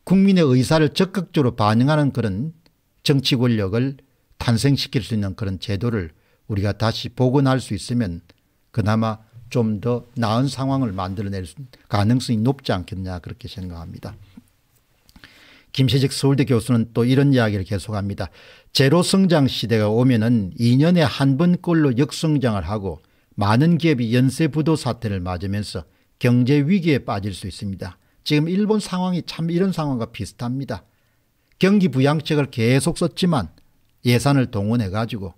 국민의 의사를 적극적으로 반영하는 그런 정치 권력을 탄생시킬 수 있는 그런 제도를 우리가 다시 복원할 수 있으면 그나마 좀 더 나은 상황을 만들어낼 가능성이 높지 않겠냐 그렇게 생각합니다. 김세식 서울대 교수는 또 이런 이야기를 계속합니다. 제로 성장 시대가 오면은 2년에 한 번꼴로 역성장을 하고 많은 기업이 연쇄 부도 사태를 맞으면서 경제 위기에 빠질 수 있습니다. 지금 일본 상황이 참 이런 상황과 비슷합니다. 경기 부양책을 계속 썼지만 예산을 동원해 가지고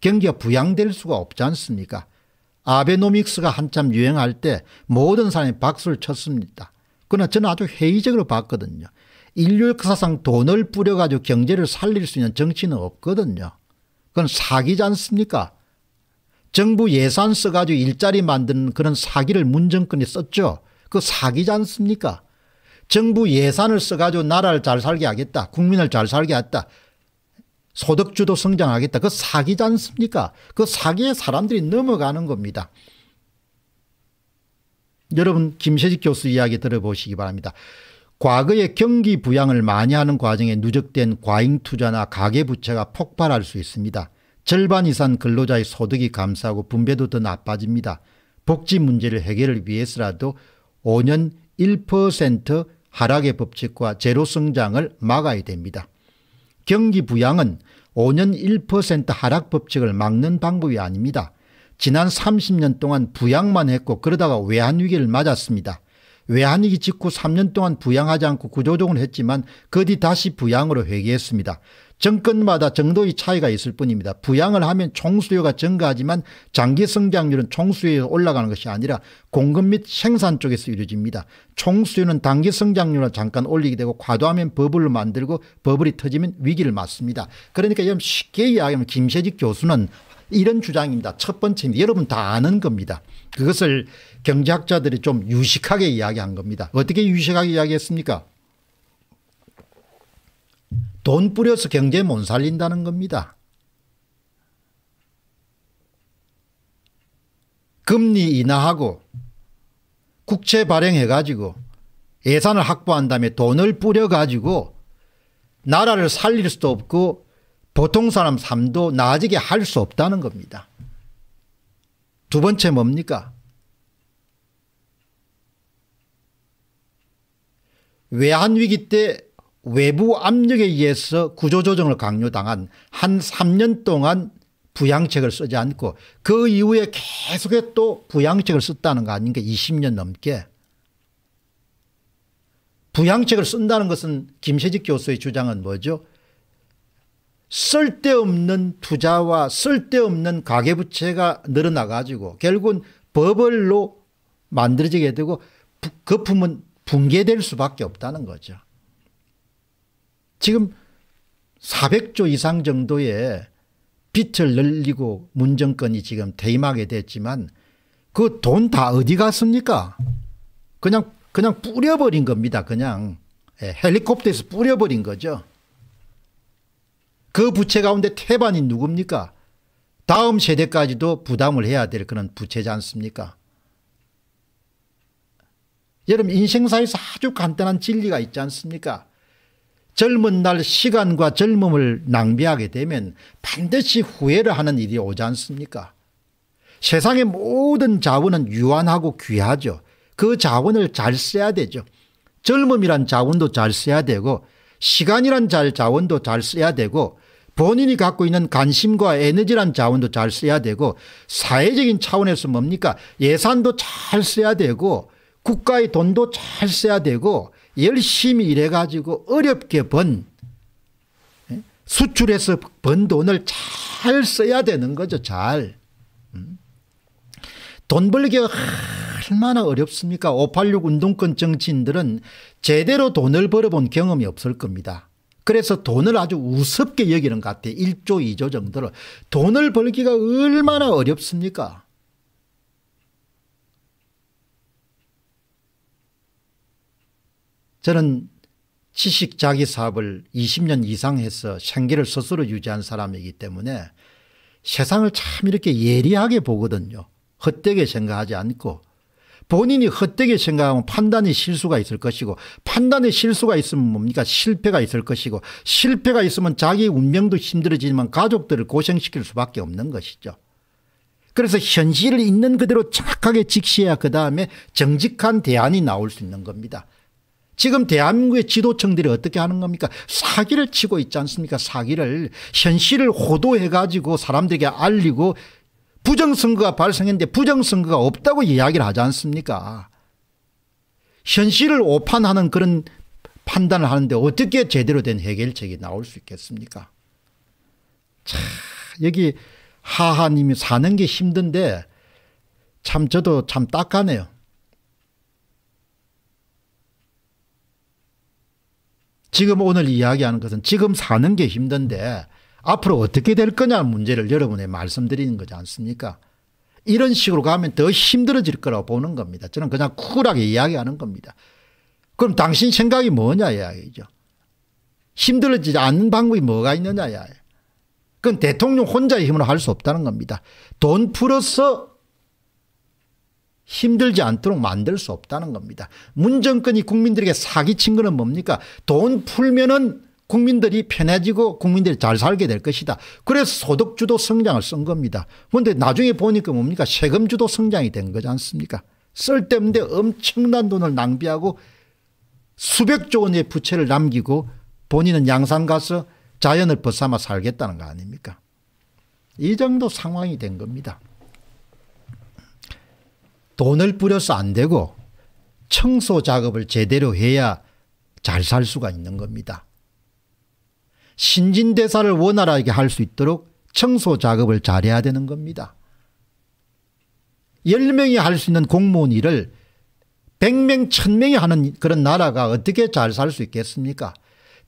경기가 부양될 수가 없지 않습니까? 아베노믹스가 한참 유행할 때 모든 사람이 박수를 쳤습니다. 그러나 저는 아주 회의적으로 봤거든요. 인류 역사상 그 돈을 뿌려가지고 경제를 살릴 수 있는 정치는 없거든요. 그건 사기지 않습니까? 정부 예산 써가지고 일자리 만드는 그런 사기를 문정권이 썼죠. 그 사기지 않습니까? 정부 예산을 써가지고 나라를 잘 살게 하겠다. 국민을 잘 살게 하겠다. 소득주도 성장하겠다. 그 사기지 않습니까? 그 사기에 사람들이 넘어가는 겁니다. 여러분 김세식 교수 이야기 들어보시기 바랍니다. 과거에 경기 부양을 많이 하는 과정에 누적된 과잉 투자나 가계부채가 폭발할 수 있습니다. 절반 이상 근로자의 소득이 감소하고 분배도 더 나빠집니다. 복지 문제를 해결을 위해서라도 5년 1% 하락의 법칙과 제로 성장을 막아야 됩니다. 경기 부양은 5년 1% 하락 법칙을 막는 방법이 아닙니다. 지난 30년 동안 부양만 했고 그러다가 외환위기를 맞았습니다. 외환위기 직후 3년 동안 부양하지 않고 구조조정을 했지만 그 뒤 다시 부양으로 회귀했습니다. 정권마다 정도의 차이가 있을 뿐입니다. 부양을 하면 총수요가 증가하지만 장기 성장률은 총수요에 올라가는 것이 아니라 공급 및 생산 쪽에서 이루어집니다. 총수요는 단기 성장률을 잠깐 올리게 되고 과도하면 버블을 만들고 버블이 터지면 위기를 맞습니다. 그러니까 쉽게 이야기하면 김세직 교수는 이런 주장입니다. 첫 번째입니다. 여러분 다 아는 겁니다. 그것을 경제학자들이 좀 유식하게 이야기한 겁니다. 어떻게 유식하게 이야기했습니까? 돈 뿌려서 경제 못 살린다는 겁니다. 금리 인하하고 국채 발행해 가지고 예산을 확보한 다음에 돈을 뿌려 가지고 나라를 살릴 수도 없고 보통 사람 삶도 나아지게 할 수 없다는 겁니다. 두 번째 뭡니까? 외환위기 때 외부 압력에 의해서 구조조정을 강요당한 한 3년 동안 부양책을 쓰지 않고 그 이후에 계속해 또 부양책을 썼다는 거 아닌가 20년 넘게. 부양책을 쓴다는 것은 김세직 교수의 주장은 뭐죠? 쓸데없는 투자와 쓸데없는 가계부채가 늘어나가지고 결국은 버블로 만들어지게 되고 거품은 그 붕괴될 수밖에 없다는 거죠. 지금 400조 이상 정도의 빚을 늘리고 문정권이 지금 퇴임하게 됐지만 그 돈 다 어디 갔습니까? 그냥 그냥 뿌려버린 겁니다. 그냥 예, 헬리콥터에서 뿌려버린 거죠. 그 부채 가운데 태반이 누굽니까? 다음 세대까지도 부담을 해야 될 그런 부채지 않습니까? 여러분 인생사에서 아주 간단한 진리가 있지 않습니까? 젊은 날 시간과 젊음을 낭비하게 되면 반드시 후회를 하는 일이 오지 않습니까? 세상의 모든 자원은 유한하고 귀하죠. 그 자원을 잘 써야 되죠. 젊음이란 자원도 잘 써야 되고 시간이란 잘 자원도 잘 써야 되고 본인이 갖고 있는 관심과 에너지란 자원도 잘 써야 되고 사회적인 차원에서 뭡니까 예산도 잘 써야 되고 국가의 돈도 잘 써야 되고 열심히 일해가지고 어렵게 번 예? 수출해서 번 돈을 잘 써야 되는 거죠 잘. 음? 돈 벌기가 얼마나 어렵습니까 586 운동권 정치인들은 제대로 돈을 벌어본 경험이 없을 겁니다. 그래서 돈을 아주 우습게 여기는 것 같아요. 1조 2조 정도를. 돈을 벌기가 얼마나 어렵습니까? 저는 지식 자기 사업을 20년 이상 해서 생계를 스스로 유지한 사람이기 때문에 세상을 참 이렇게 예리하게 보거든요. 헛되게 생각하지 않고 본인이 헛되게 생각하면 판단의 실수가 있을 것이고 판단의 실수가 있으면 뭡니까 실패가 있을 것이고 실패가 있으면 자기 운명도 힘들어지지만 가족들을 고생시킬 수밖에 없는 것이죠. 그래서 현실을 있는 그대로 착하게 직시해야 그 다음에 정직한 대안이 나올 수 있는 겁니다. 지금 대한민국의 지도층들이 어떻게 하는 겁니까? 사기를 치고 있지 않습니까? 사기를 현실을 호도해 가지고 사람들에게 알리고 부정선거가 발생했는데 부정선거가 없다고 이야기를 하지 않습니까? 현실을 오판하는 그런 판단을 하는데 어떻게 제대로 된 해결책이 나올 수 있겠습니까? 참 여기 하하님이 사는 게 힘든데 참 저도 참 딱하네요. 지금 오늘 이야기하는 것은 지금 사는 게 힘든데 앞으로 어떻게 될 거냐는 문제를 여러분에 말씀드리는 거지 않습니까? 이런 식으로 가면 더 힘들어질 거라고 보는 겁니다. 저는 그냥 쿨하게 이야기하는 겁니다. 그럼 당신 생각이 뭐냐 이야기죠. 힘들어지지 않는 방법이 뭐가 있느냐 이야기. 그건 대통령 혼자의 힘으로 할 수 없다는 겁니다. 돈 풀어서 힘들지 않도록 만들 수 없다는 겁니다. 문정권이 국민들에게 사기친 거는 뭡니까? 돈 풀면은 국민들이 편해지고 국민들이 잘 살게 될 것이다. 그래서 소득주도 성장을 쓴 겁니다. 그런데 나중에 보니까 뭡니까 세금주도 성장이 된 거지 않습니까 쓸데없는데 엄청난 돈을 낭비하고 수백조 원의 부채를 남기고 본인은 양산 가서 자연을 벗삼아 살겠다는 거 아닙니까 이 정도 상황이 된 겁니다. 돈을 뿌려서 안 되고 청소 작업을 제대로 해야 잘 살 수가 있는 겁니다. 신진대사를 원활하게 할 수 있도록 청소 작업을 잘해야 되는 겁니다. 1명이 0할수 있는 공무원 일을 1명1명이 0 0 0 0 0 하는 그런 나라가 어떻게 잘 살 수 있겠습니까?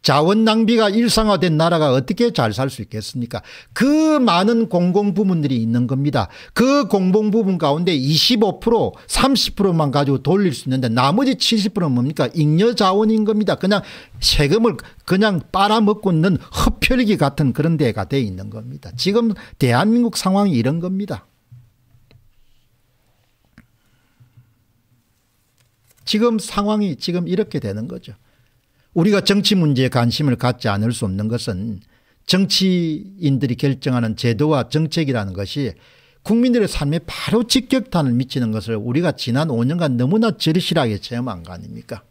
자원 낭비가 일상화된 나라가 어떻게 잘 살 수 있겠습니까? 그 많은 공공부문들이 있는 겁니다. 그 공공부문 가운데 25% 30%만 가지고 돌릴 수 있는데 나머지 70%는 뭡니까? 잉여 자원인 겁니다. 그냥 세금을 그냥 빨아먹고 있는 흡혈기 같은 그런 데가 돼 있는 겁니다. 지금 대한민국 상황이 이런 겁니다. 지금 상황이 지금 이렇게 되는 거죠. 우리가 정치 문제에 관심을 갖지 않을 수 없는 것은 정치인들이 결정하는 제도와 정책이라는 것이 국민들의 삶에 바로 직격탄을 미치는 것을 우리가 지난 5년간 너무나 절실하게 체험한 거 아닙니까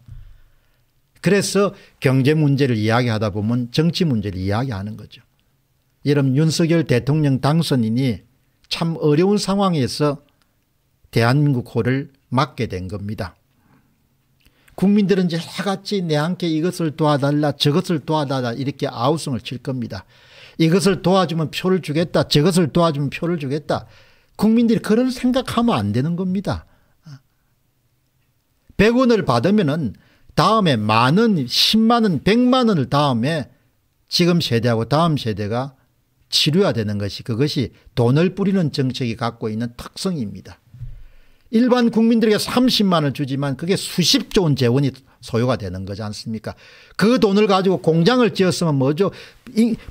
그래서 경제 문제를 이야기하다 보면 정치 문제를 이야기하는 거죠. 여러분 윤석열 대통령 당선인이 참 어려운 상황에서 대한민국 호를 맞게된 겁니다. 국민들은 이제 다같이내한테 이것을 도와달라 저것을 도와달라 이렇게 아우성을 칠 겁니다. 이것을 도와주면 표를 주겠다 저것을 도와주면 표를 주겠다. 국민들이 그런 생각하면 안 되는 겁니다. 100원을 받으면은 다음에 만원, 10만원, 100만원을 다음에 지금 세대하고 다음 세대가 치료해야 되는 것이 그것이 돈을 뿌리는 정책이 갖고 있는 특성입니다. 일반 국민들에게 30만을 주지만 그게 수십조 원 재원이 소요가 되는 거지 않습니까? 그 돈을 가지고 공장을 지었으면 뭐죠?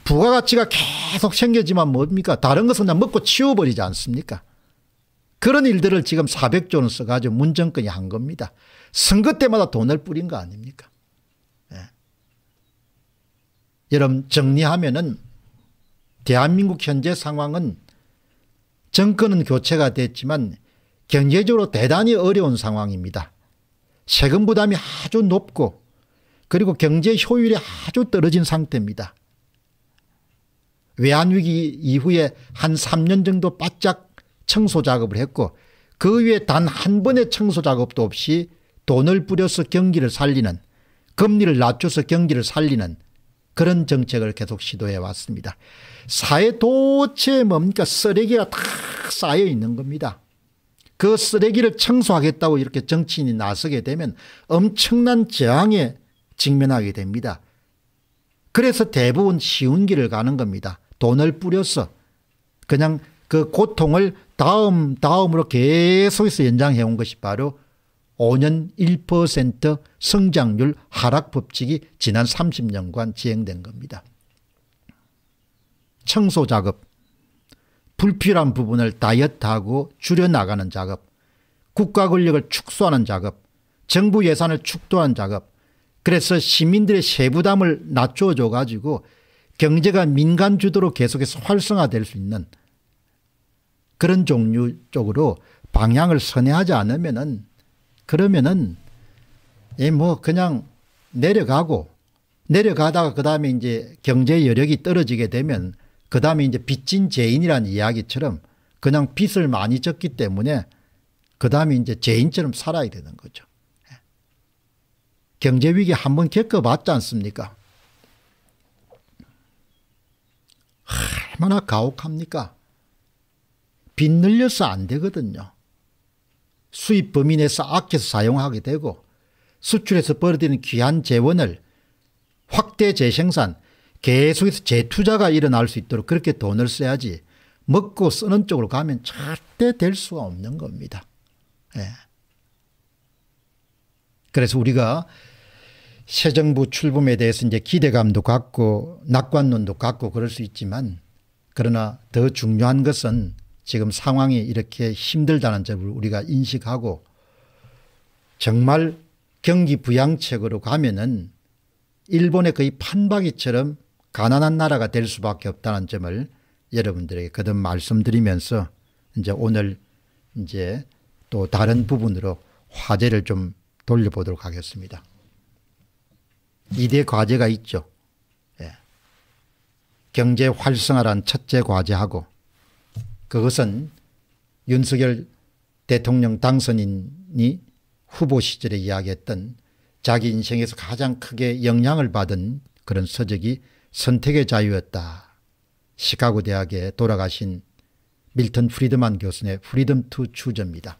부가가치가 계속 생겨지만 뭡니까? 다른 것은 다 먹고 치워버리지 않습니까? 그런 일들을 지금 400조 원 써가지고 문정권이 한 겁니다. 선거 때마다 돈을 뿌린 거 아닙니까? 예. 여러분 정리하면은 대한민국 현재 상황은 정권은 교체가 됐지만 경제적으로 대단히 어려운 상황입니다. 세금 부담이 아주 높고 그리고 경제 효율이 아주 떨어진 상태입니다. 외환위기 이후에 한 3년 정도 바짝 청소 작업을 했고 그 위에 단 한 번의 청소 작업도 없이 돈을 뿌려서 경기를 살리는 금리를 낮춰서 경기를 살리는 그런 정책을 계속 시도해 왔습니다. 사회 도체 뭡니까 쓰레기가 다 쌓여 있는 겁니다. 그 쓰레기를 청소하겠다고 이렇게 정치인이 나서게 되면 엄청난 저항에 직면하게 됩니다. 그래서 대부분 쉬운 길을 가는 겁니다. 돈을 뿌려서 그냥 그 고통을 다음 다음으로 계속해서 연장해 온 것이 바로 5년 1% 성장률 하락 법칙이 지난 30년간 지행된 겁니다. 청소 작업 불필요한 부분을 다이어트하고 줄여나가는 작업, 국가 권력을 축소하는 작업, 정부 예산을 축도하는 작업, 그래서 시민들의 세부담을 낮춰줘 가지고 경제가 민간 주도로 계속해서 활성화될 수 있는 그런 종류 쪽으로 방향을 선회하지 않으면은 그러면은 뭐 그냥 내려가고 내려가다가 그 다음에 이제 경제 여력이 떨어지게 되면 그 다음에 이제 빚진 죄인이라는 이야기처럼 그냥 빚을 많이 졌기 때문에 그 다음에 이제 죄인처럼 살아야 되는 거죠. 경제위기 한번 겪어봤지 않습니까? 얼마나 가혹합니까? 빚 늘려서 안 되거든요. 수입 범위 내에서 아껴서 사용하게 되고 수출에서 벌어들이는 귀한 재원을 확대 재생산 계속해서 재투자가 일어날 수 있도록 그렇게 돈을 써야지 먹고 쓰는 쪽으로 가면 절대 될 수가 없는 겁니다. 예. 그래서 우리가 새 정부 출범에 대해서 이제 기대감도 갖고 낙관론도 갖고 그럴 수 있지만 그러나 더 중요한 것은 지금 상황이 이렇게 힘들다는 점을 우리가 인식하고 정말 경기 부양책으로 가면은 일본의 거의 판박이처럼 가난한 나라가 될 수밖에 없다는 점을 여러분들에게 거듭 말씀드리면서 이제 오늘 이제 또 다른 부분으로 화제를 좀 돌려보도록 하겠습니다. 2대 과제가 있죠. 예. 경제 활성화란 첫째 과제하고 그것은 윤석열 대통령 당선인이 후보 시절에 이야기했던 자기 인생에서 가장 크게 영향을 받은 그런 서적이 선택의 자유였다. 시카고 대학에 돌아가신 밀턴 프리드만 교수의 프리덤 투 추저입니다.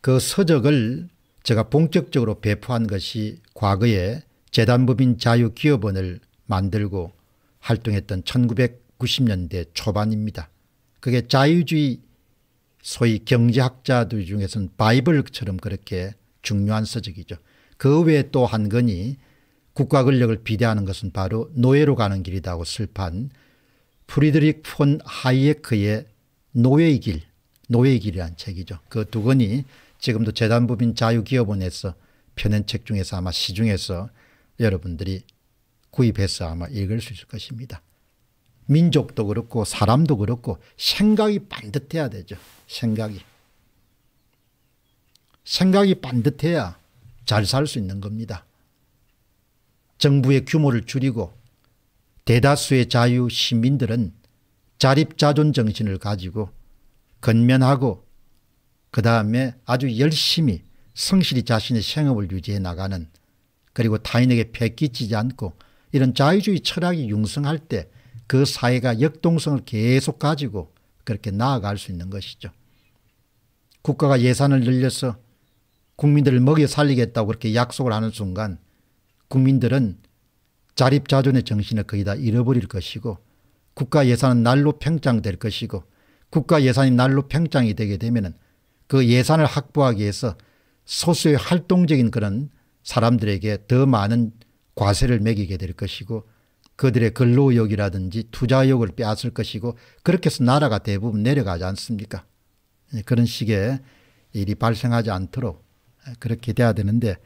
그 서적을 제가 본격적으로 배포한 것이 과거에 재단법인 자유기업원을 만들고 활동했던 1990년대 초반입니다. 그게 자유주의 소위 경제학자들 중에서는 바이블처럼 그렇게 중요한 서적이죠. 그 외에 또 한 건이 국가 권력을 비대하는 것은 바로 노예로 가는 길이다고 슬판 프리드릭 폰 하이에크의 노예의 길, 노예의 길이란 책이죠. 그 두 권이 지금도 재단법인 자유기업원에서 펴낸 책 중에서 아마 시중에서 여러분들이 구입해서 아마 읽을 수 있을 것입니다. 민족도 그렇고 사람도 그렇고 생각이 반듯해야 되죠. 생각이. 생각이 반듯해야 잘 살 수 있는 겁니다. 정부의 규모를 줄이고 대다수의 자유 시민들은 자립자존 정신을 가지고 건면하고 그 다음에 아주 열심히 성실히 자신의 생업을 유지해 나가는 그리고 타인에게 패끼치지 않고 이런 자유주의 철학이 융성할 때 그 사회가 역동성을 계속 가지고 그렇게 나아갈 수 있는 것이죠. 국가가 예산을 늘려서 국민들을 먹여 살리겠다고 그렇게 약속을 하는 순간 국민들은 자립자존의 정신을 거의 다 잃어버릴 것이고 국가 예산은 날로 평장될 것이고 국가 예산이 날로 평장이 되게 되면 그 예산을 확보하기 위해서 소수의 활동적인 그런 사람들에게 더 많은 과세를 매기게 될 것이고 그들의 근로욕이라든지 투자욕을 빼앗을 것이고 그렇게 해서 나라가 대부분 내려가지 않습니까 예, 그런 식의 일이 발생하지 않도록 그렇게 돼야 되는데